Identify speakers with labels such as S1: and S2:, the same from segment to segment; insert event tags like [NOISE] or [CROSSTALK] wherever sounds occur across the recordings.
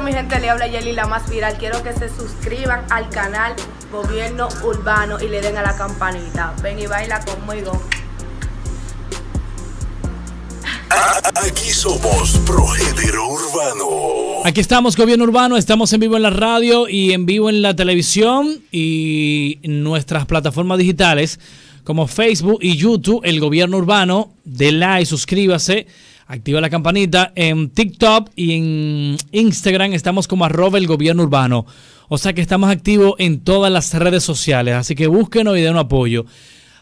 S1: mi gente, le habla Yeli la más viral. Quiero que se suscriban al canal Gobierno Urbano y le den a la campanita. Ven y baila conmigo. Aquí somos Progénero Urbano. Aquí estamos, Gobierno Urbano. Estamos en vivo en la radio y en vivo en la televisión y nuestras plataformas digitales como Facebook y YouTube, el Gobierno Urbano. De like, suscríbase Activa la campanita. En TikTok y en Instagram estamos como arroba el gobierno urbano. O sea que estamos activos en todas las redes sociales. Así que búsquenos y den un apoyo.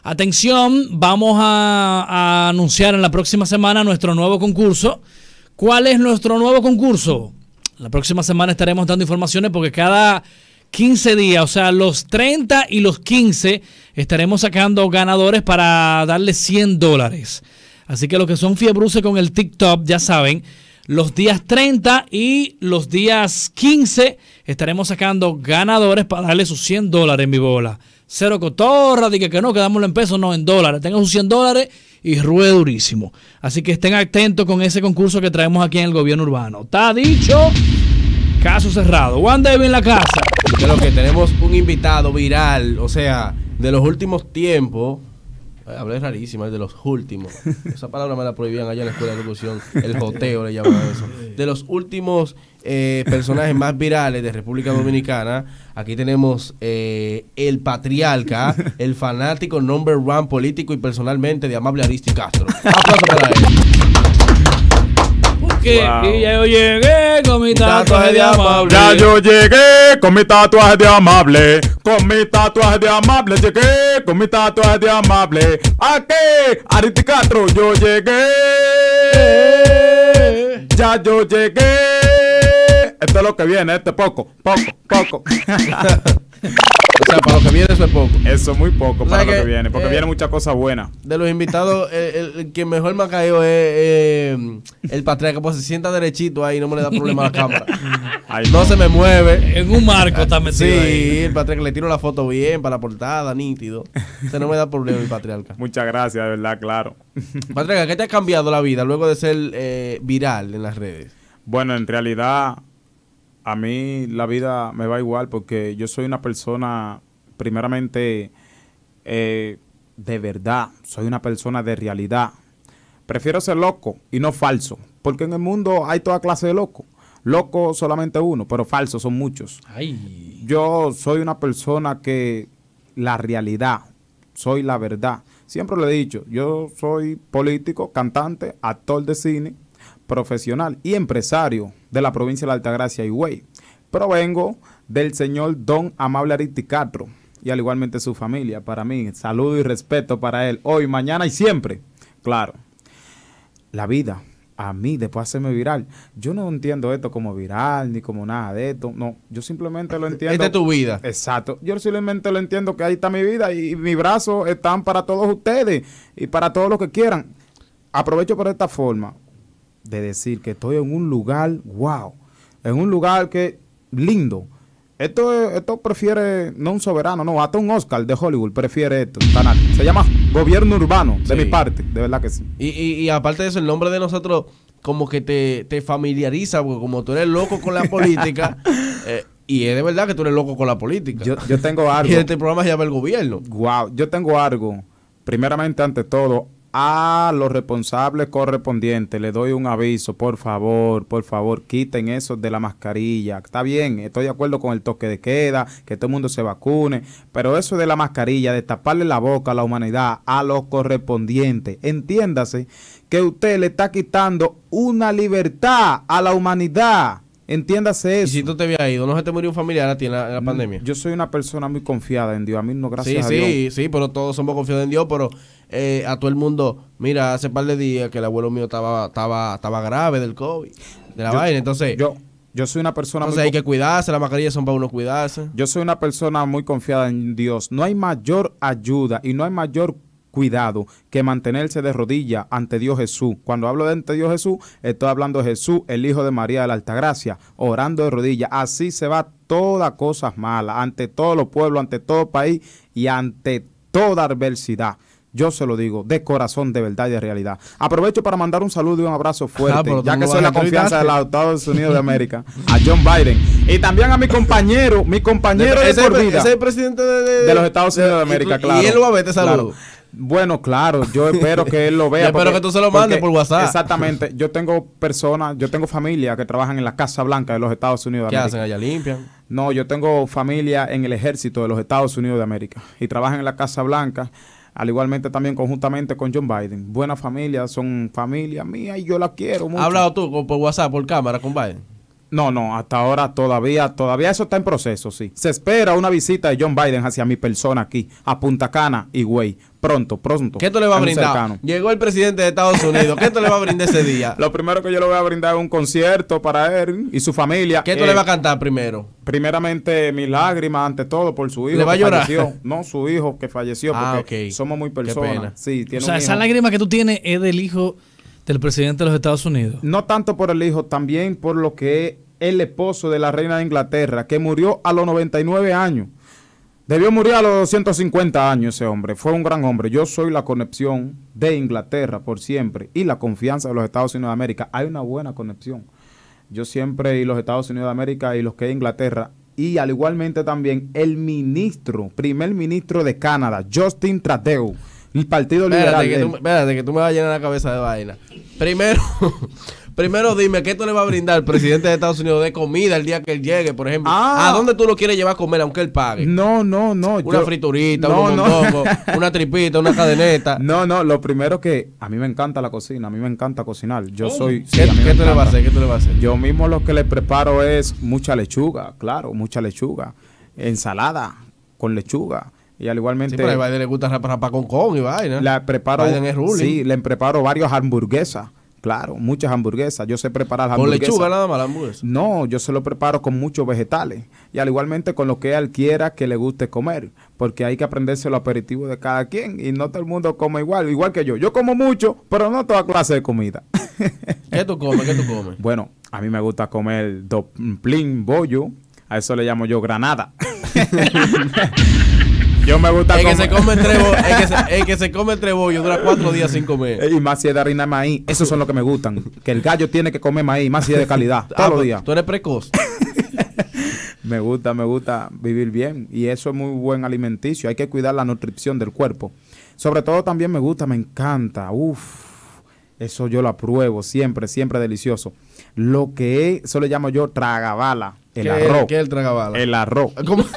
S1: Atención, vamos a, a anunciar en la próxima semana nuestro nuevo concurso. ¿Cuál es nuestro nuevo concurso? La próxima semana estaremos dando informaciones porque cada 15 días, o sea, los 30 y los 15, estaremos sacando ganadores para darle 100 dólares. Así que los que son fiebruces con el TikTok ya saben, los días 30 y los días 15 estaremos sacando ganadores para darle sus 100 dólares en mi bola. Cero cotorra, dije que no, quedámoslo en pesos, no, en dólares. Tengan sus 100 dólares y ruede durísimo. Así que estén atentos con ese concurso que traemos aquí en el gobierno urbano. Está dicho, caso cerrado. Juan David en la casa. Creo que tenemos un invitado viral,
S2: o sea, de los últimos tiempos Hablé rarísima, es de los últimos. [LAUGHS] Esa palabra me la prohibían allá en la escuela de locución. El joteo le llamaban eso. De los últimos eh, personajes más virales de República Dominicana, aquí tenemos eh, el patriarca, el fanático number one político y personalmente de Amable Aristi Castro. [LAUGHS]
S1: Aplausos para él ya yo llegué con mi tatuaje de amable. Ya yo
S3: llegué con mi tatuaje de amable.
S1: Con mi tatuaje
S3: de amable llegué. Con mi tatuaje de amable. ¿A qué? yo llegué. Eh. Ya yo llegué esto es lo que viene, este poco, poco, poco. [LAUGHS] O sea, para lo que viene eso es poco. Eso es muy poco para lo que viene, porque eh, viene muchas cosas buena.
S2: De los invitados, [LAUGHS] eh, el, que mejor me ha caído es eh, el patriarca, pues se sienta derechito ahí, no me le da problema a la cámara. [LAUGHS] no, se me mueve. En un marco está metido. Sí, el patriarca le tiro la foto bien para la portada, nítido. se no me da problema el patriarca. Muchas gracias, de verdad, claro. Patriarca, ¿qué te ha cambiado la vida luego de ser viral en las redes? Bueno, en realidad
S3: a mí la vida me va igual porque yo soy una persona, primeramente, eh, de verdad, soy una persona de realidad. Prefiero ser loco y no falso, porque en el mundo hay toda clase de locos. Loco solamente uno, pero falso son muchos.
S1: Ay.
S3: Yo soy una persona que la realidad, soy la verdad. Siempre lo he dicho, yo soy político, cantante, actor de cine, profesional y empresario de la provincia de la Altagracia y Provengo del señor Don Amable Aristicatro, y al igualmente su familia. Para mí, saludo y respeto para él hoy, mañana y siempre. Claro, la vida a mí después hacerme viral. Yo no entiendo esto como viral ni como nada de esto. No, yo simplemente lo entiendo. Esta es tu vida. Exacto. Yo simplemente lo entiendo que ahí está mi vida y, y mis brazos están para todos ustedes y para todos los que quieran. Aprovecho por esta forma de decir que estoy en un lugar, wow, en un lugar que lindo. Esto, esto prefiere, no un soberano, no, hasta un Oscar de Hollywood prefiere esto. Se llama Gobierno Urbano, de mi parte, de verdad que sí.
S2: Y, aparte de eso, el nombre de nosotros como que te, familiariza, porque como tú eres loco con la política, [LAUGHS] eh, y es de verdad que tú eres loco con la política. Yo, yo tengo [LAUGHS] algo. y este programa
S3: se llama El Gobierno. Wow, yo tengo algo. Primeramente, ante todo, a los responsables correspondientes, le doy un aviso, por favor, por favor, quiten eso de la mascarilla. Está bien, estoy de acuerdo con el toque de queda, que todo el mundo se vacune, pero eso de la mascarilla, de taparle la boca a la humanidad, a los correspondientes, entiéndase que usted le está quitando una libertad a la humanidad.
S2: Entiéndase eso. Y si tú te habías ido, no se te murió un familiar a ti en la, mm, pandemia. Yo soy una persona muy confiada en Dios. A mí no, gracias a Dios. Sí, sí, sí, pero todos somos confiados en Dios, pero eh, a todo el mundo, mira, hace un par de días que el abuelo mío estaba, estaba, estaba grave del COVID, de la vaina. Entonces, yo, soy una persona. Entonces hay que cuidarse, las mascarillas son para uno cuidarse. Yo soy una persona muy confiada en Dios.
S3: No hay mayor ayuda y no hay mayor cuidado que mantenerse de rodilla ante Dios Jesús. Cuando hablo de ante Dios Jesús, estoy hablando de Jesús, el Hijo de María de la Altagracia, orando de rodillas, Así se va toda cosas malas, ante todos los pueblos, ante todo país y ante toda adversidad. Yo se lo digo de corazón, de verdad y de realidad. Aprovecho para mandar un saludo y un abrazo ah, fuerte, ya que soy la confianza de los Estados Unidos de [LAUGHS] América, a John Biden. Y también a mi compañero, mi compañero ese, es el presidente de, los Estados Unidos de, América, claro. Y él a te bueno, claro, yo espero que él lo vea. [LAUGHS] yo espero que tú se lo mandes por WhatsApp. Exactamente. Yo tengo personas, yo tengo familia que trabajan en la Casa Blanca de los Estados Unidos. ¿Qué hacen allá? ¿Limpian? No, yo tengo familia en el ejército de los Estados Unidos de América y trabajan en la Casa Blanca al igualmente también conjuntamente con John Biden. Buena familia, son familia mía y yo la quiero mucho. ¿Has hablado tú por WhatsApp, por cámara con Biden? No, no, hasta ahora todavía, todavía eso está en proceso, sí. Se espera una visita de John Biden hacia mi persona aquí, a Punta Cana y Güey, pronto, pronto. ¿Qué tú le vas a brindar?
S2: Llegó el presidente de
S3: Estados Unidos. ¿Qué tú le vas a brindar ese día? [LAUGHS] Lo primero que yo le voy a brindar es un concierto para él y su familia. ¿Qué tú le eh, vas a
S2: cantar primero?
S3: Primeramente, mis lágrimas, ante todo, por su hijo. ¿Le va a llorar? [LAUGHS] No, su hijo que falleció. Ah, porque somos muy personas. Sí, tiene o sea, esa lágrima que tú tienes es del hijo del presidente de los Estados Unidos. No tanto por el hijo, también por lo que es el esposo de la reina de Inglaterra, que murió a los 99 años. Debió morir a los 250 años ese hombre. Fue un gran hombre. Yo soy la conexión de Inglaterra por siempre y la confianza de los Estados Unidos de América. Hay una buena conexión. Yo siempre y los Estados Unidos de América y los que en Inglaterra. Y al igualmente también el ministro, primer ministro de Canadá, Justin Trudeau, el Partido Liberal. que, tú, que tú me vas a llenar la cabeza
S2: de vaina. Primero, [LAUGHS] Primero dime, ¿qué tú le va a brindar al presidente de Estados Unidos de comida el día que él llegue, por ejemplo? ¿A ah. dónde tú lo quieres llevar a comer, aunque él pague? No, no, no. Una friturita, un mondongo, una tripita, una cadeneta. No, no, lo primero que a mí me encanta
S3: la cocina, a mí me encanta cocinar. Yo oh. soy... ¿Qué, tú le vas a hacer? ¿Qué le vas a Yo mismo lo que le preparo es mucha lechuga, claro, mucha lechuga. Ensalada con lechuga. Y al igualmente. Sí, pero a
S2: le gusta rapar con con y vaina. La preparo. Sí,
S3: le preparo varios hamburguesas. Claro, muchas hamburguesas. Yo sé preparar las hamburguesas. ¿Con lechuga
S2: nada más hamburguesa? No, yo
S3: se lo preparo con muchos vegetales. Y al igualmente con lo que él quiera que le guste comer. Porque hay que aprenderse los aperitivos de cada quien. Y no todo el mundo come igual, igual que yo. Yo como mucho, pero no toda clase de comida. [LAUGHS] ¿Qué tú comes? ¿Qué tú comes? Bueno, a mí me gusta comer doplín bollo. A eso le llamo yo granada. [LAUGHS] [LAUGHS] Yo me
S2: gusta el que se come el trebo,
S3: el que se, come el trebollo dura cuatro días sin comer. Eh, y más si es de harina de maíz. Esos son los que me gustan. Que el gallo tiene que comer maíz, más si es de calidad. Ah, todos los pues, días. Tú eres precoz. [LAUGHS] me gusta, me gusta vivir bien. Y eso es muy buen alimenticio. Hay que cuidar la nutrición del cuerpo. Sobre todo también me gusta, me encanta. Uf. Eso yo lo apruebo, siempre, siempre delicioso. Lo que es, eso le llamo yo tragabala. El arroz. ¿Qué es el tragabala? El arroz. ¿Cómo? [LAUGHS]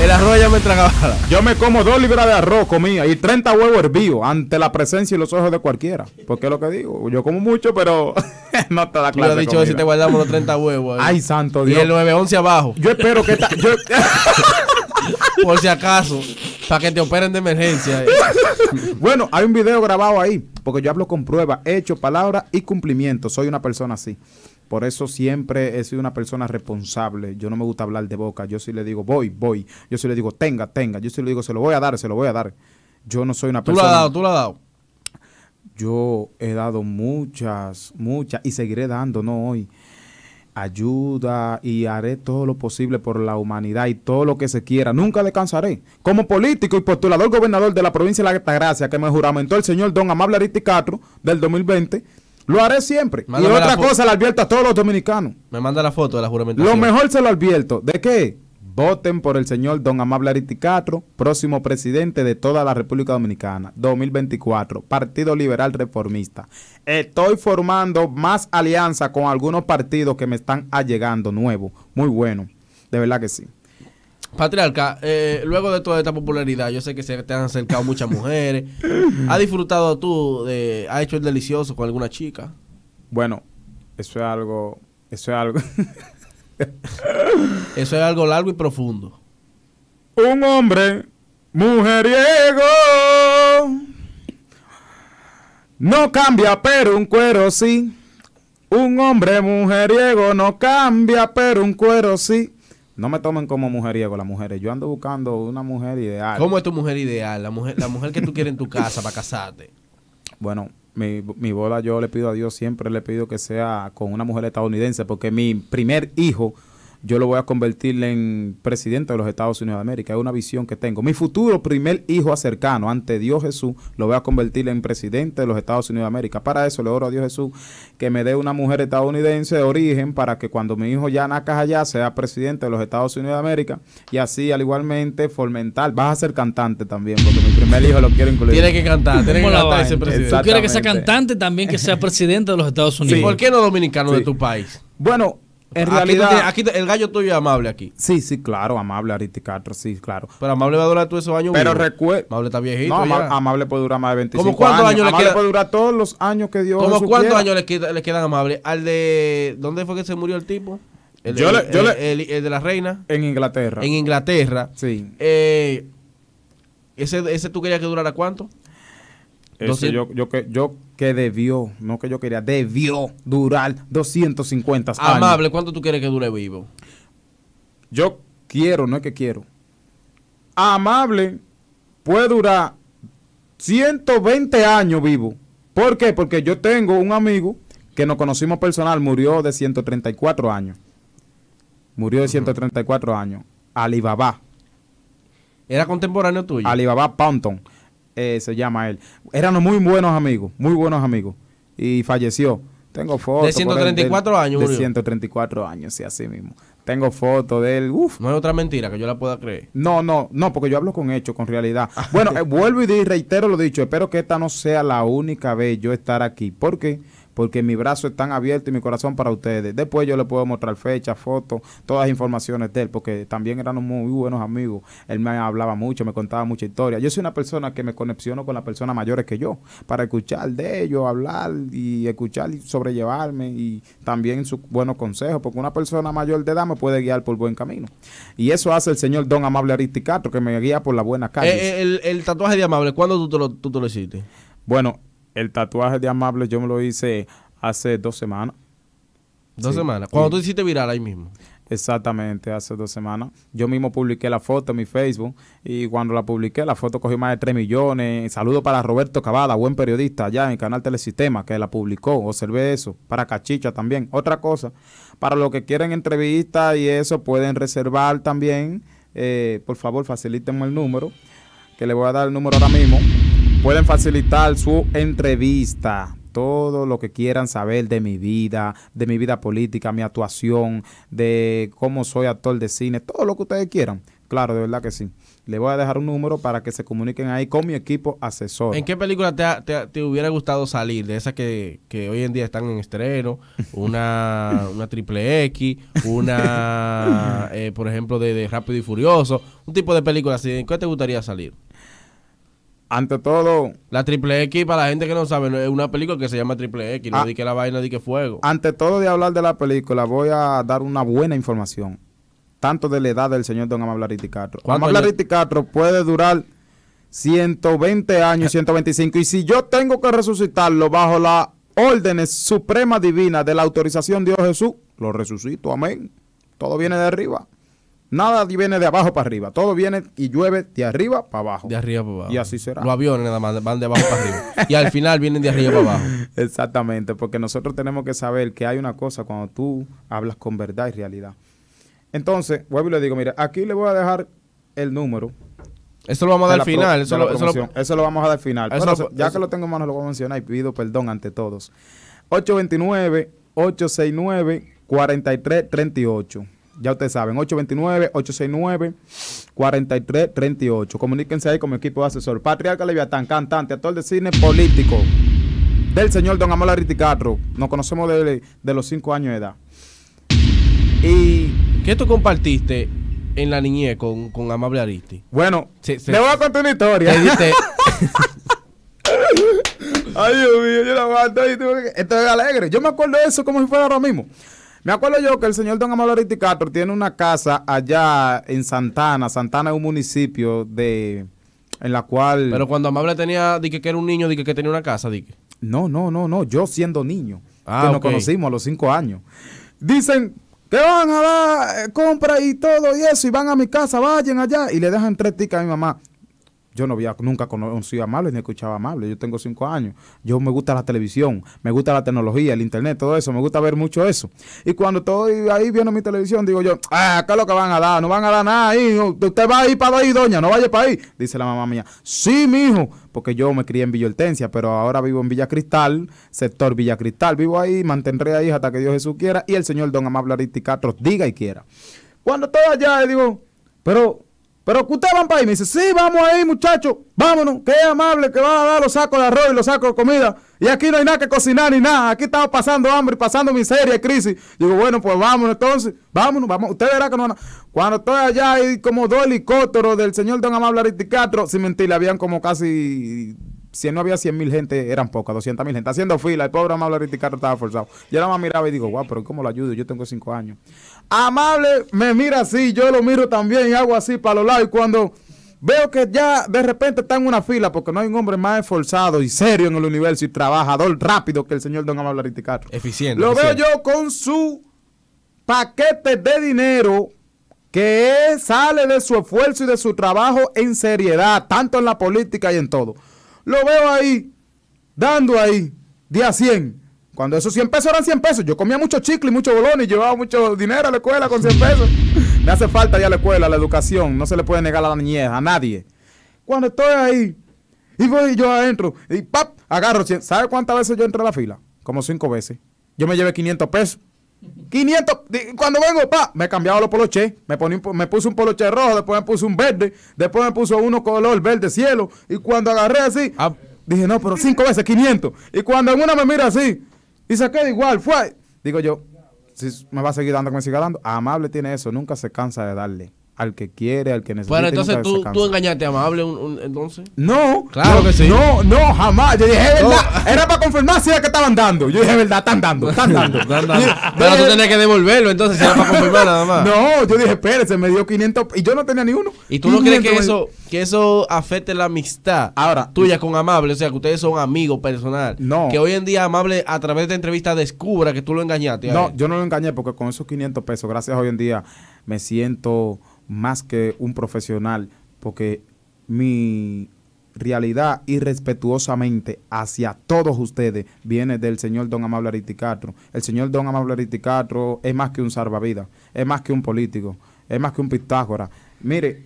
S3: El arroz ya me tragaba. Yo me como dos libras de arroz, comida y 30 huevos hervidos ante la presencia y los ojos de cualquiera. Porque es lo que digo. Yo como mucho, pero
S2: [LAUGHS] no te da claro. dicho si te guardamos los 30 huevos. Ay,
S3: santo Dios. Y el 911 abajo. Yo espero que [LAUGHS]
S2: Por si acaso, para que te operen de emergencia. [LAUGHS] bueno, hay un video grabado ahí,
S3: porque yo hablo con pruebas, hecho, palabras y cumplimiento. Soy una persona así. Por eso siempre he sido una persona responsable. Yo no me gusta hablar de boca. Yo sí le digo, voy, voy. Yo sí le digo, tenga, tenga. Yo sí le digo, se lo voy a dar, se lo voy a dar. Yo no soy una persona. Tú lo has dado, tú lo has dado. Yo he dado muchas, muchas y seguiré dando, no hoy. Ayuda y haré todo lo posible por la humanidad y todo lo que se quiera. Nunca descansaré. Como político y postulador gobernador de la provincia de La Gracia que me juramentó el señor don Amable Aristi Castro del 2020 lo haré siempre. y otra cosa, le advierto a todos los dominicanos.
S2: Me manda la foto de la juramentación. Lo mejor
S3: se lo advierto. ¿De qué? Voten por el señor Don Amable Ariticatro, próximo presidente de toda la República Dominicana, 2024, Partido Liberal Reformista. Estoy formando más alianza con algunos partidos que me están allegando nuevos. Muy bueno, de verdad que sí.
S2: Patriarca, eh, luego de toda esta popularidad, yo sé que se te han acercado muchas mujeres. [LAUGHS] ¿Has disfrutado tú? De, ha hecho el delicioso con alguna chica? Bueno, eso es algo. Eso es algo. [LAUGHS] eso es algo largo y profundo. Un
S3: hombre mujeriego no cambia, pero un cuero sí. Un hombre mujeriego no cambia, pero un cuero sí. No me tomen como mujeriego las mujeres. Yo ando buscando una
S2: mujer ideal. ¿Cómo es tu mujer ideal? La mujer, la mujer que tú quieres en tu casa para casarte.
S3: Bueno, mi, bola yo le pido a Dios, siempre le pido que sea con una mujer estadounidense, porque mi primer hijo yo lo voy a convertir en presidente de los Estados Unidos de América. Es una visión que tengo. Mi futuro primer hijo cercano ante Dios Jesús lo voy a convertir en presidente de los Estados Unidos de América. Para eso le oro a Dios Jesús que me dé una mujer estadounidense de origen para que cuando mi hijo ya nacas allá sea presidente de los Estados Unidos de América y así al igualmente fomentar. Vas a ser cantante también porque mi primer hijo lo quiero incluir. Tiene que cantar, tiene que cantar ese presidente. Tú quieres que sea
S1: cantante también que sea presidente de los Estados Unidos. ¿Y por qué no dominicano de tu país? Bueno,
S3: en realidad, el gallo tuyo es amable aquí. Sí, sí, claro, amable ariticato sí, claro. Pero amable va a durar todos esos años. Pero recuerda. Amable está viejito. amable, puede durar más de 25 ¿Cómo cuántos años. amable le queda? puede
S2: durar todos los años que Dios. ¿Cómo cuántos años le, queda, le, quedan amable? Al de. ¿Dónde fue que se murió el tipo? El, de la reina. En Inglaterra. En Inglaterra. Sí. Eh, ese, ese tú querías que durara cuánto? yo, yo, que,
S3: yo que debió, no que yo quería, debió durar 250 años. Amable, ¿cuánto tú quieres que dure vivo? Yo quiero, no es que quiero. Amable puede durar 120 años vivo. ¿Por qué? Porque yo tengo un amigo que nos conocimos personal, murió de 134 años. Murió de 134 años. Alibaba. ¿Era contemporáneo tuyo? Alibaba Ponton. Eh, se llama él. Eran muy buenos amigos, muy buenos amigos. Y falleció. Tengo fotos. De 134 años, de, años, De 134 años, sí, así mismo. Tengo fotos de él. Uf.
S2: No es otra mentira que yo la pueda creer.
S3: No, no, no, porque yo hablo con hecho, con realidad. [LAUGHS] Bueno, eh, vuelvo y reitero lo dicho. Espero que esta no sea la única vez yo estar aquí. Porque porque mi brazo es tan abierto y mi corazón para ustedes. Después yo le puedo mostrar fechas, fotos, todas las informaciones de él, porque también eran muy buenos amigos. Él me hablaba mucho, me contaba mucha historia. Yo soy una persona que me conexiono con las personas mayores que yo, para escuchar de ellos, hablar y escuchar y sobrellevarme y también sus buenos consejos, porque una persona mayor de edad me puede guiar por buen camino. Y eso hace el señor Don Amable Aristicato, que me guía por la buena eh, calle.
S2: Eh, el, tatuaje de Amable, ¿cuándo tú tú te lo hiciste? Bueno, el
S3: tatuaje de Amable yo me lo hice hace dos semanas. ¿Dos semanas? Cuando tú hiciste viral ahí mismo. Exactamente, hace dos semanas. Yo mismo publiqué la foto en mi Facebook y cuando la publiqué, la foto cogió más de 3 millones. saludos para Roberto Cavada, buen periodista allá en el canal Telesistema, que la publicó. Observé eso. Para Cachicha también. Otra cosa, para los que quieren entrevista y eso, pueden reservar también. Eh, por favor, facilítenme el número, que le voy a dar el número ahora mismo pueden facilitar su entrevista. Todo lo que quieran saber de mi vida, de mi vida política, mi actuación, de cómo soy actor de cine, todo lo que ustedes quieran. Claro, de verdad que sí. Le voy a dejar un número para que se comuniquen ahí con mi equipo asesor. ¿En
S2: qué película te, hubiera gustado salir? De esas que, hoy en día están en estreno, una, [LAUGHS] una triple X, una, eh, por ejemplo, de, de Rápido y Furioso, un tipo de película así. ¿En qué te gustaría salir? ante todo. La Triple X, para la gente que no sabe, es una película que se llama Triple X, no ah. di que la vaina, di que fuego.
S3: Ante todo de hablar de la película, voy a dar una buena información, tanto de la edad del señor Don Don Don Amablariti puede durar 120 años, 125, [LAUGHS] y si yo tengo que resucitarlo bajo las órdenes suprema divina de la autorización de Dios Jesús, lo resucito, amén. Todo viene de arriba. Nada viene de abajo para arriba. Todo viene y llueve de arriba para abajo.
S2: De arriba para abajo. Y
S3: así será. Los aviones nada más van de abajo para arriba.
S2: Y al final vienen de
S3: arriba para abajo. [LAUGHS] Exactamente, porque nosotros tenemos que saber que hay una cosa cuando tú hablas con verdad y realidad. Entonces, vuelvo y le digo, mira, aquí le voy a dejar el número.
S2: Eso lo vamos a dar al final. Eso lo, vamos
S3: a dar al final. ya que lo tengo en mano, lo voy a mencionar y pido perdón ante todos. 829-869-4338. Ya ustedes saben, 829-869-4338. Comuníquense ahí con mi equipo de asesor. Patriarca Leviatán, cantante, actor de cine político. Del señor Don Amor Riticatro. Nos conocemos de, los 5 años de edad.
S2: ¿Y qué tú compartiste en la niñez con, con Amable Aristi? Bueno, te voy
S3: a contar una historia. [LAUGHS] Ay, Dios mío, yo la mato. Esto es alegre. Yo me acuerdo de eso como si fuera ahora mismo. Me acuerdo yo que el señor Don Amador Ariticator tiene una casa allá en Santana. Santana es un municipio de en la cual... Pero cuando Amable
S2: tenía, dije que era un niño, dije que tenía una casa, dije.
S3: No, no, no, no. Yo siendo niño. Ah, que nos conocimos a los cinco años. Dicen que van a dar eh, compra y todo y eso, y van a mi casa, vayan allá, y le dejan tres ticas a mi mamá. Yo no había nunca conocido a Mable ni escuchaba a Mable. Yo tengo cinco años. Yo me gusta la televisión, me gusta la tecnología, el internet, todo eso. Me gusta ver mucho eso. Y cuando estoy ahí viendo mi televisión, digo yo, ah, ¿qué es lo que van a dar? No van a dar nada ahí. usted va a ir para ahí, doña, no vaya para ahí. Dice la mamá mía, sí, mijo, porque yo me crié en Villa pero ahora vivo en Villa Cristal, sector Villa Cristal. Vivo ahí, mantendré ahí hasta que Dios Jesús quiera y el señor don Amable Aristi diga y quiera. Cuando estoy allá, digo, pero pero que para ahí. Me dice, sí, vamos ahí, muchachos. Vámonos. que es amable que van a dar los sacos de arroz y los sacos de comida. Y aquí no hay nada que cocinar ni nada. Aquí estamos pasando hambre, pasando miseria, y crisis. Digo, bueno, pues vámonos entonces. Vámonos, vamos. Usted verá que no. Cuando estoy allá hay como dos helicópteros del señor Don Amable Aristicatro, Sin mentir, habían como casi si no había 100 mil gente, eran pocas, 200 mil gente. Haciendo fila, el pobre amable Ricardo estaba forzado. Yo nada más miraba y digo, guau pero ¿cómo lo ayudo? Yo tengo 5 años. Amable me mira así, yo lo miro también y hago así para los lados. Y cuando veo que ya de repente está en una fila, porque no hay un hombre más esforzado y serio en el universo y trabajador rápido que el señor Don Amable Ricardo. Eficiente. Lo veo yo con su paquete de dinero que sale de su esfuerzo y de su trabajo en seriedad, tanto en la política y en todo. Lo veo ahí, dando ahí, día 100. Cuando esos 100 pesos eran 100 pesos, yo comía mucho chicle y mucho bolón y llevaba mucho dinero a la escuela con 100 pesos. Me hace falta ya la escuela, la educación, no se le puede negar a la niñez, a nadie. Cuando estoy ahí, y voy yo adentro, y pap, agarro 100. ¿Sabe cuántas veces yo entro a la fila? Como cinco veces. Yo me llevé 500 pesos. 500, cuando vengo, pa, me cambiado los poloches, me, me puse un poloche rojo, después me puse un verde, después me puso uno color verde cielo, y cuando agarré así, ah. dije, no, pero cinco veces 500, y cuando en una me mira así, y se queda igual, fue, digo yo, si me va a seguir dando como me siga dando, amable tiene eso, nunca se cansa de darle al que quiere, al que necesita. Bueno, entonces tú, tú
S2: engañaste a Amable entonces.
S3: No, claro que sí. No, no, jamás. Yo dije, verdad. Era para confirmar si era que estaban dando. Yo dije, verdad, están dando, están [LAUGHS] dando.
S2: Pero tú tenías que devolverlo, entonces, si era para [LAUGHS] confirmar nada más.
S3: No, yo dije, espérese, me dio 500 y yo no tenía ni uno.
S2: ¿Y tú no crees que eso, que eso afecte la amistad Ahora, tuya con Amable? O sea, que ustedes son amigos personal. No. Que hoy en día Amable, a través de entrevistas, descubra que tú lo engañaste. No,
S3: yo no lo engañé porque con esos 500 pesos, gracias hoy en día, me siento más que un profesional, porque mi realidad irrespetuosamente hacia todos ustedes viene del señor Don Amable Castro. El señor Don Amable Castro es más que un salvavidas, es más que un político, es más que un Pitágoras. Mire,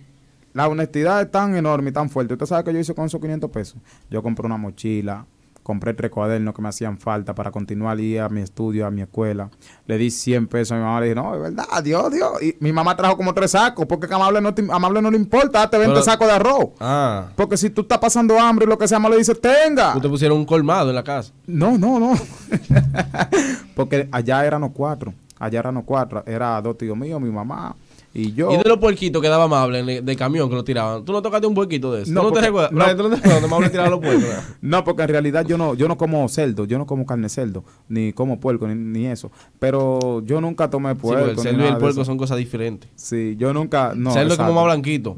S3: la honestidad es tan enorme y tan fuerte. Usted sabe que yo hice con esos 500 pesos. Yo compré una mochila, compré tres cuadernos que me hacían falta para continuar ir a mi estudio, a mi escuela. Le di 100 pesos a mi mamá, le dije, no, es verdad, Dios, Dios. Y mi mamá trajo como tres sacos, porque a Amable no, amable no le importa, te vende saco de
S2: arroz. Ah.
S3: Porque si tú estás pasando hambre, y lo que sea, le dice, tenga. ¿Tú
S2: te pusieron un colmado en la casa?
S3: No, no, no. [LAUGHS] porque allá eran los cuatro. Allá eran los cuatro.
S2: Era dos tíos míos, mi mamá, y yo. ¿Y de los puerquitos que daba amable de camión que lo tiraban? ¿Tú no tocaste un puerquito de eso? No, no porque, te recuerdas? No, [LAUGHS]
S3: no, porque en realidad yo no, yo no como cerdo, yo no como carne cerdo, ni como puerco, ni, eso. Pero yo nunca tomé puerco. el cerdo y el puerco son
S2: cosas diferentes. Sí, yo nunca. No, cerdo es como más blanquito.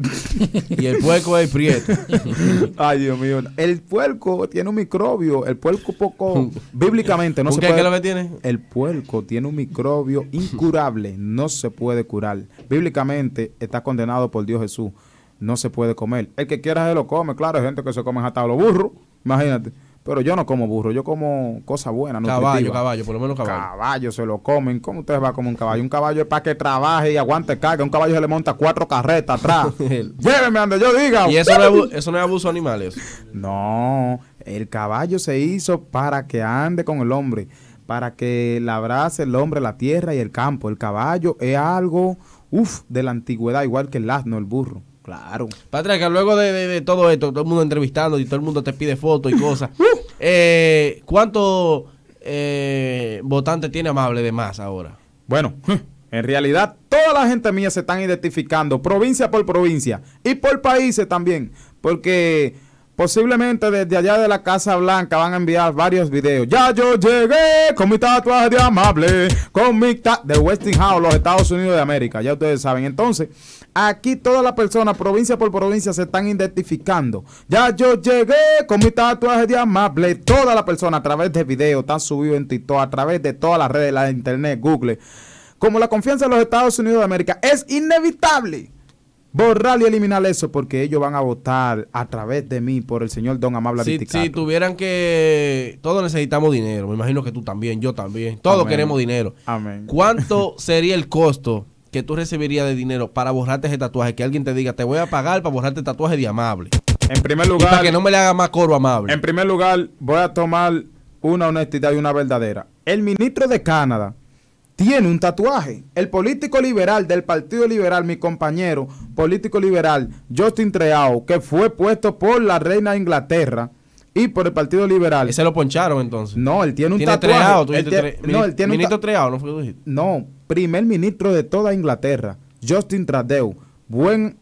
S2: y el puerco es prieto. [LAUGHS]
S3: Ay, Dios mío. El puerco tiene un microbio. El puerco poco. bíblicamente no se puede. ¿Qué lo tiene? El puerco tiene un microbio incurable. No se puede curar. Bíblicamente, Públicamente está condenado por Dios Jesús. No se puede comer. El que quiera se lo come, claro, hay gente que se come hasta los burros, imagínate. Pero yo no como burro, yo como cosas buenas. Caballo, caballo, por lo menos caballo. Caballo se lo comen. ¿Cómo ustedes va a un caballo? Un caballo es para que trabaje y aguante carga. Un caballo se le monta cuatro carretas atrás. [LAUGHS] Lléveme
S2: ande yo diga. ¿Y eso no, es, abuso no abuso animales? No, el caballo se hizo para
S3: que ande con el hombre, para que labrase el hombre la tierra y el campo. El caballo es algo Uf, de la antigüedad, igual que el asno, el burro. Claro.
S2: Patria, que luego de, todo esto, todo el mundo entrevistando y todo el mundo te pide fotos y cosas, [LAUGHS] uh. eh, ¿cuántos eh, votantes tiene Amable de más ahora? Bueno,
S3: [LAUGHS] en realidad toda la gente mía se están identificando, provincia por provincia y por países también, porque Posiblemente desde allá de la Casa Blanca van a enviar varios videos. Ya yo llegué con mi tatuaje de amable, con mi tatuaje de Westinghouse, los Estados Unidos de América. Ya ustedes saben. Entonces, aquí todas las personas, provincia por provincia, se están identificando. Ya yo llegué con mi tatuaje de amable. Toda la persona a través de videos están subido en TikTok, a través de todas las redes, la internet, Google. Como la confianza en los Estados Unidos de América es inevitable borrar y eliminar eso porque ellos van
S2: a votar a
S3: través de mí por el señor Don Amable si, si
S2: tuvieran que... Todos necesitamos dinero, me imagino que tú también, yo también, todos queremos dinero. Amén. ¿Cuánto [LAUGHS] sería el costo que tú recibirías de dinero para borrarte ese tatuaje? Que alguien te diga, te voy a pagar para borrarte el tatuaje de Amable. En primer lugar... para que no me le haga más coro Amable. En primer lugar, voy a tomar
S3: una honestidad y una verdadera. El ministro de Canadá tiene un tatuaje. El político liberal del Partido Liberal, mi compañero político liberal, Justin Treao, que fue puesto por la reina de Inglaterra y por el Partido Liberal. ¿Se lo poncharon entonces? No, él tiene un tatuaje. no, tiene ministro un ¿no fue No, primer ministro de toda Inglaterra, Justin Trudeau. Buen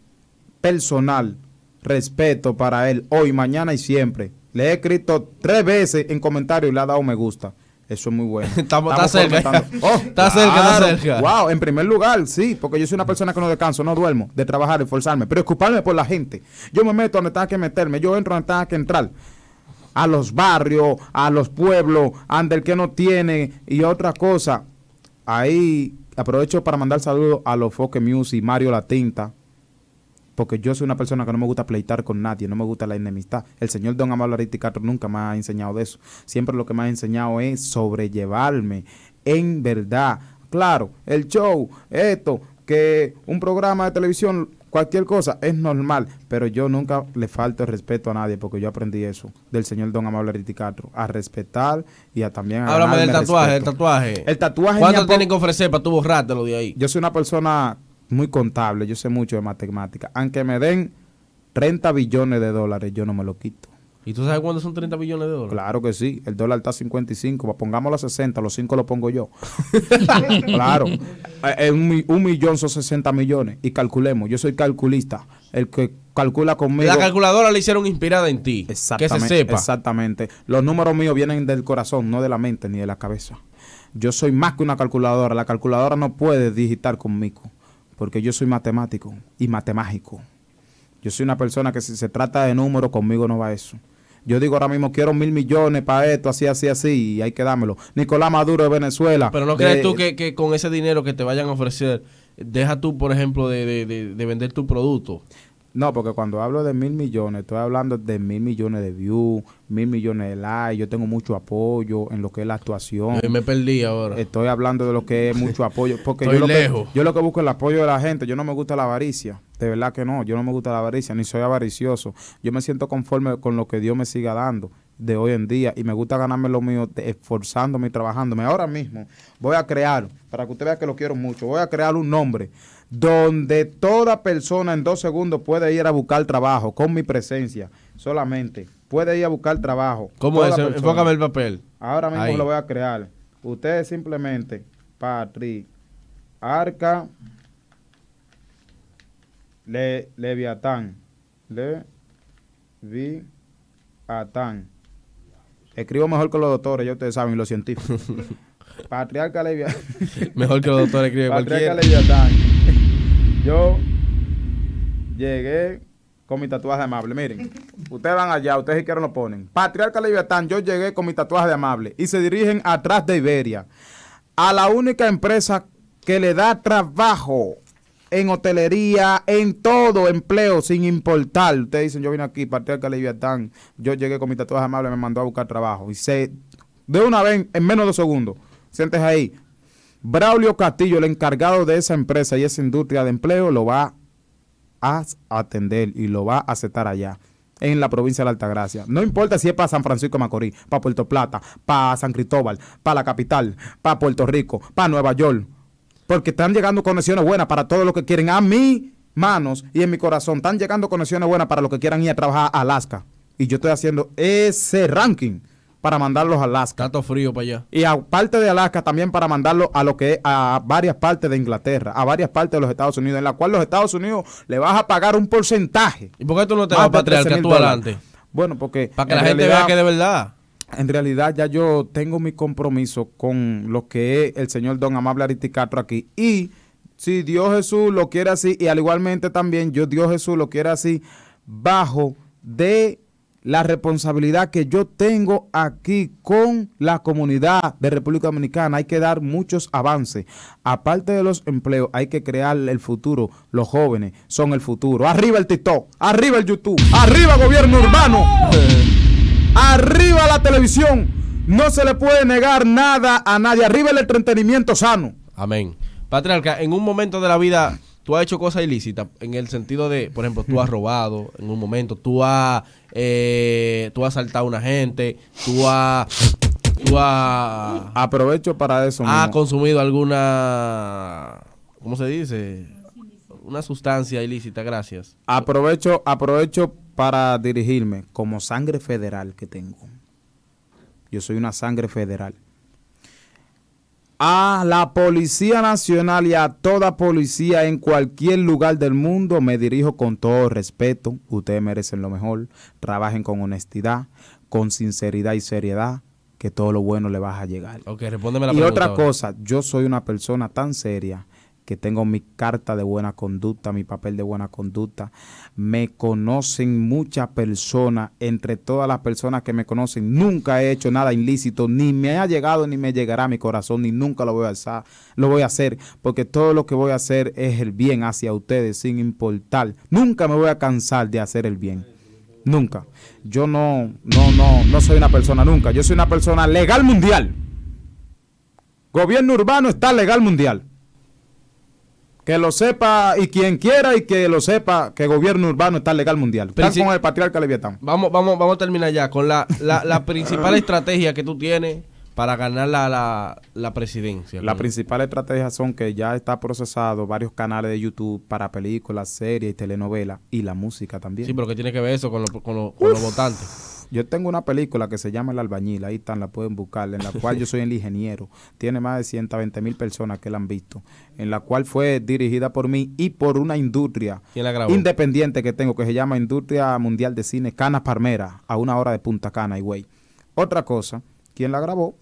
S3: personal, respeto para él, hoy, mañana y siempre. Le he escrito tres veces en comentarios y le ha dado me gusta. Eso es muy bueno. [LAUGHS] [LAUGHS]
S2: Oh, está cerca. está cerca, está cerca. Wow,
S3: en primer lugar, sí, porque yo soy una persona que no descanso, no duermo, de trabajar, de forzarme, preocuparme por la gente. Yo me meto donde tenga que meterme, yo entro donde tenga que entrar. A los barrios, a los pueblos, ante el que no tiene y otra cosa. Ahí aprovecho para mandar saludos a los Foque Music, Mario La Tinta, porque yo soy una persona que no me gusta pleitar con nadie, no me gusta la enemistad. El señor Don Amable Aristicato nunca me ha enseñado de eso. Siempre lo que me ha enseñado es sobrellevarme en verdad. Claro, el show, esto, que un programa de televisión, cualquier cosa, es normal, pero yo nunca le falto el respeto a nadie porque yo aprendí eso del señor Don Amable Riticatro, a respetar y a también a Háblame del tatuaje, del el
S2: tatuaje. El tatuaje. ¿Cuánto tienen que ofrecer para tu lo de ahí?
S3: Yo soy una persona muy contable, yo sé mucho de matemática. Aunque me den 30 billones de dólares, yo no me lo quito.
S2: ¿Y tú sabes cuándo son 30 billones de dólares?
S3: Claro que sí. El dólar está a 55. Pongámoslo a 60. Los 5 los pongo yo.
S2: [LAUGHS] claro. Eh,
S3: eh, un, un, millón son 60 millones. Y calculemos. Yo soy calculista. El que calcula conmigo. La
S2: calculadora le hicieron inspirada en ti. Exactamente. Que se sepa.
S3: Exactamente. Los números míos vienen del corazón, no de la mente ni de la cabeza. Yo soy más que una calculadora. La calculadora no puede digitar conmigo porque yo soy matemático y matemático. Yo soy una persona que si se trata de números, conmigo no va eso. Yo digo ahora mismo, quiero mil millones para esto, así, así, así, y hay que dármelo. Nicolás Maduro de Venezuela. Pero no crees tú
S2: que, con ese dinero que te vayan a ofrecer, deja tú, por ejemplo, de, de vender tu producto. No, porque cuando hablo
S3: de mil millones, estoy hablando de mil millones de views, mil millones de likes, yo tengo mucho apoyo en lo que es la actuación. me perdí ahora. Estoy hablando de lo que es mucho apoyo. Porque yo, yo lo que busco es el apoyo de la gente, yo no me gusta la avaricia. De verdad que no, yo no me gusta la avaricia, ni soy avaricioso. Yo me siento conforme con lo que Dios me siga dando de hoy en día y me gusta ganarme lo mío esforzándome y trabajándome. Ahora mismo voy a crear, para que usted vea que lo quiero mucho, voy a crear un nombre donde toda persona en dos segundos puede ir a buscar trabajo con mi presencia solamente. Puede ir a buscar trabajo. ¿Cómo es? el
S2: papel. Ahora mismo lo voy
S3: a crear. Ustedes simplemente, Patri, Arca, Leviatán, Leviatán. Escribo mejor que los doctores, Yo ustedes saben, los científicos. [LAUGHS] Patriarca Leviatán. mejor que los doctores Patriarca Leviatán. Yo llegué con mi tatuaje de amable. Miren, [LAUGHS] ustedes van allá, ustedes si quieren lo ponen. Patriarca Leviatán, yo llegué con mi tatuaje de amable y se dirigen atrás de Iberia, a la única empresa que le da trabajo en hotelería, en todo empleo, sin importar. Ustedes dicen, yo vine aquí, Patriarca Leviatán, yo llegué con mi tatuaje amable, me mandó a buscar trabajo. Y se, de una vez, en menos de segundos, sientes ahí, Braulio Castillo, el encargado de esa empresa y esa industria de empleo, lo va a atender y lo va a aceptar allá en la provincia de la Altagracia. No importa si es para San Francisco Macorís, para Puerto Plata, para San Cristóbal, para la capital, para Puerto Rico, para Nueva York. Porque están llegando conexiones buenas para todos los que quieren. A mí, manos y en mi corazón están llegando conexiones buenas para los que quieran ir a trabajar a Alaska. Y yo estoy haciendo ese ranking para mandarlos a Alaska.
S2: Cato frío para allá.
S3: Y aparte de Alaska, también para mandarlos a lo que a varias partes de Inglaterra, a varias partes de los Estados Unidos, en la cual los Estados Unidos le vas a pagar un porcentaje. ¿Y por qué tú no te vas a patriarca tú adelante? Bueno, porque. Para que la gente vea que de verdad. En realidad, ya yo tengo mi compromiso con lo que es el señor Don Amable Aristicato aquí. Y si Dios Jesús lo quiere así, y al igualmente también yo, Dios Jesús lo quiere así, bajo de la responsabilidad que yo tengo aquí con la comunidad de República Dominicana. Hay que dar muchos avances. Aparte de los empleos, hay que crear el futuro. Los jóvenes son el futuro. Arriba el TikTok, arriba el YouTube, arriba gobierno urbano, arriba la televisión. No se le puede negar nada a nadie. Arriba el entretenimiento sano.
S2: Amén. Patriarca, en un momento de la vida tú has hecho cosas ilícitas en el sentido de, por ejemplo, tú has [LAUGHS] robado en un momento, tú has, eh, tú asaltado a una gente, tú has, Aprovecho para eso. Has consumido alguna, ¿cómo se dice? Una sustancia ilícita, gracias. Aprovecho, aprovecho
S3: para dirigirme como sangre federal que tengo. Yo soy una sangre federal a la Policía Nacional y a toda policía en cualquier lugar del mundo, me dirijo con todo respeto. Ustedes merecen lo mejor. Trabajen con honestidad, con sinceridad y seriedad, que todo lo bueno le va a llegar.
S2: y otra cosa,
S3: yo soy una persona tan seria que tengo mi carta de buena conducta, mi papel de buena conducta. Me conocen muchas personas, entre todas las personas que me conocen, nunca he hecho nada ilícito, ni me ha llegado ni me llegará a mi corazón, ni nunca lo voy a hacer, lo voy a hacer, porque todo lo que voy a hacer es el bien hacia ustedes, sin importar. Nunca me voy a cansar de hacer el bien. Nunca. Yo no, no, no, no soy una persona nunca. Yo soy una persona legal mundial. Gobierno urbano está legal mundial. Que lo sepa y quien quiera y que lo sepa que el gobierno urbano está legal mundial. pero con el patriarca Leviatán. Vamos,
S2: vamos, vamos a terminar ya con la, la, la principal [LAUGHS] estrategia que tú tienes para ganar la, la, la presidencia. La principal
S3: estrategia son que ya está procesado varios canales de YouTube para películas, series, y telenovelas y la música también. Sí, pero que tiene
S2: que ver eso con, con los
S3: votantes? Yo tengo una película que se llama El Albañil, ahí están, la pueden buscar, en la [LAUGHS] cual yo soy el ingeniero. Tiene más de 120 mil personas que la han visto, en la cual fue dirigida por mí y por una industria independiente que tengo, que se llama Industria Mundial de Cine Canas Parmera, a una hora de Punta Cana güey. Otra cosa, quien la grabó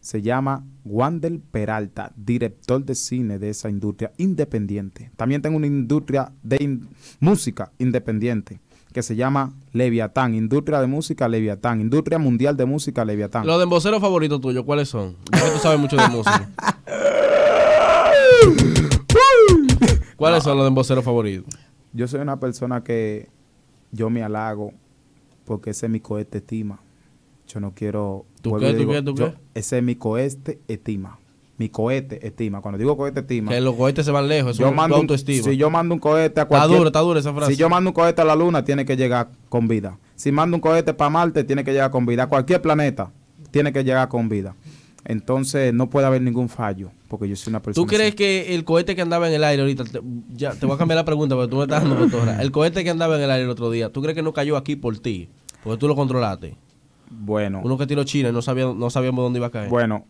S3: se llama Wandel Peralta, director de cine de esa industria independiente. También tengo una industria de música independiente que se llama Leviatán, Industria de Música Leviatán, Industria Mundial de Música Leviatán. Los
S2: emboceros favoritos tuyos, ¿cuáles son? tú sabes mucho de música. [LAUGHS] ¿Cuáles son los emboceros favoritos? Yo soy una persona que yo me
S3: halago porque ese es mi cohete estima. Yo no quiero... ¿Tú qué, tú qué, tú qué? Ese es mi cohete estima mi cohete estima. Cuando digo cohete estima. Que los cohetes se van
S2: lejos, yo mando un, Si yo
S3: mando un cohete a cualquier. Está duro, está duro esa frase. Si yo mando un cohete a la luna, tiene que llegar con vida. Si mando un cohete para Marte, tiene que llegar con vida. cualquier planeta, tiene que llegar con vida. Entonces, no puede haber ningún fallo, porque yo soy una persona. ¿Tú
S2: crees que el cohete que andaba en el aire ahorita, ya, te voy a cambiar la pregunta, pero tú me estás dando El cohete que andaba en el aire el otro día, ¿tú crees que no cayó aquí por ti? Porque tú lo controlaste. Bueno. Uno que tiró China, no, sabía, no sabíamos dónde iba a caer.
S3: Bueno,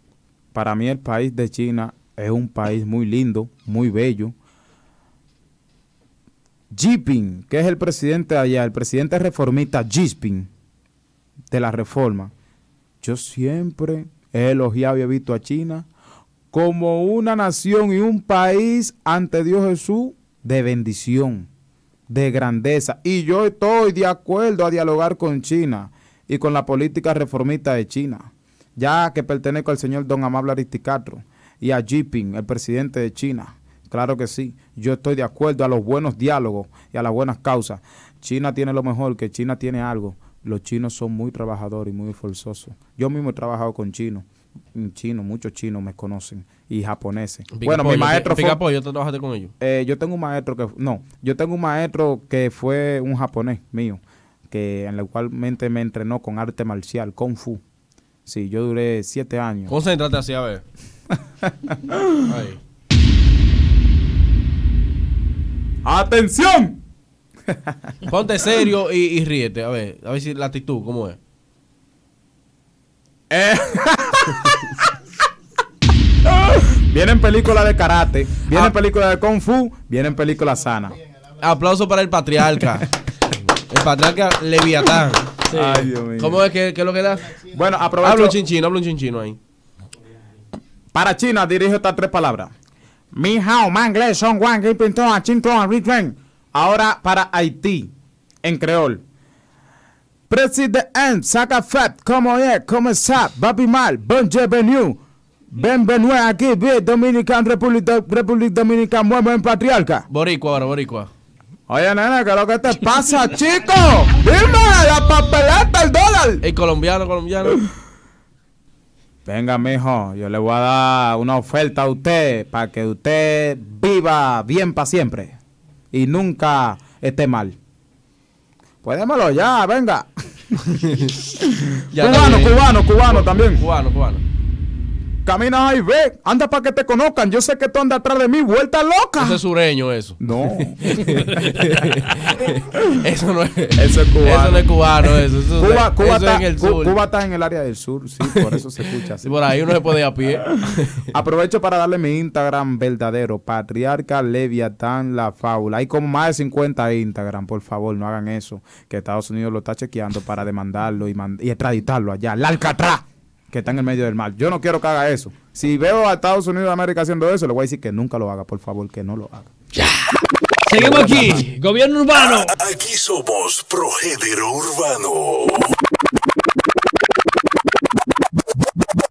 S3: para mí el país de China es un país muy lindo, muy bello. Jinping, que es el presidente de allá, el presidente reformista Jinping de la reforma. Yo siempre he elogiado y he visto a China como una nación y un país ante Dios Jesús de bendición, de grandeza. Y yo estoy de acuerdo a dialogar con China y con la política reformista de China ya que pertenezco al señor don Amable Aristicatro y a Jinping, el presidente de China. Claro que sí, yo estoy de acuerdo a los buenos diálogos y a las buenas causas. China tiene lo mejor, que China tiene algo. Los chinos son muy trabajadores y muy esforzosos. Yo mismo he trabajado con chinos mm, chinos, muchos chinos me conocen y japoneses. bueno, mi maestro fue, con ellos? Eh, yo tengo un maestro que no, yo tengo un maestro que fue un japonés mío que en el cual me entrenó con arte marcial, kung fu. Sí, yo duré
S2: siete años. Concéntrate así, a ver. [LAUGHS] ¡Atención! Ponte serio y, ríete. A ver, a ver si la actitud, ¿cómo es? Viene eh. [LAUGHS] vienen películas de karate, Viene en ah. películas de kung fu, vienen película sana. Aplauso para el patriarca. el patriarca Leviatán. Ay, Dios mío. ¿Cómo es que, que es lo que da? Bueno, aprovecho. Hablo un chinchino, hablo un chinchino ahí. Para China dirijo estas tres palabras. Mi hao, mangle,
S3: son wang, A chintón, ritren. Ahora para Haití, en creol. President, saca fat, como es, como es, papi mal, Ben Bienvenido aquí, Dominican, República, República Dominicana,
S2: buen patriarca. Boricua ahora, boricua. Oye, nena, ¿qué es lo que te pasa, chico? Dime, la papeleta, el dólar. El colombiano, colombiano.
S3: Venga, mijo, yo le voy a dar una oferta a usted para que usted viva bien para siempre y nunca esté mal. Puédemelo ya, venga.
S2: [LAUGHS] cubano, cubano, cubano
S3: también. Cubano, cubano. Camina ahí, ve, anda para que te conozcan. Yo sé que tú andas atrás de mí, vuelta loca. Eso
S2: es sureño, eso. No. [LAUGHS] eso no es. Eso es cubano. Eso no es cubano, eso. eso Cuba, Cuba, está, en el sur. Cuba
S3: está en el área del sur,
S2: sí, por eso se escucha así. [LAUGHS] por ahí uno se puede ir a pie. [LAUGHS]
S3: Aprovecho para darle mi Instagram verdadero, Patriarca Leviatán La Fábula. Hay como más de 50 Instagram, por favor, no hagan eso, que Estados Unidos lo está chequeando para demandarlo y, extraditarlo allá. ¡La Alcatraz! que está en el medio del mar. Yo no quiero que haga eso. Si veo a Estados Unidos de América haciendo eso, le voy a decir que nunca lo haga, por favor, que no
S1: lo haga. Seguimos aquí, gobierno urbano. Aquí somos Progénero Urbano.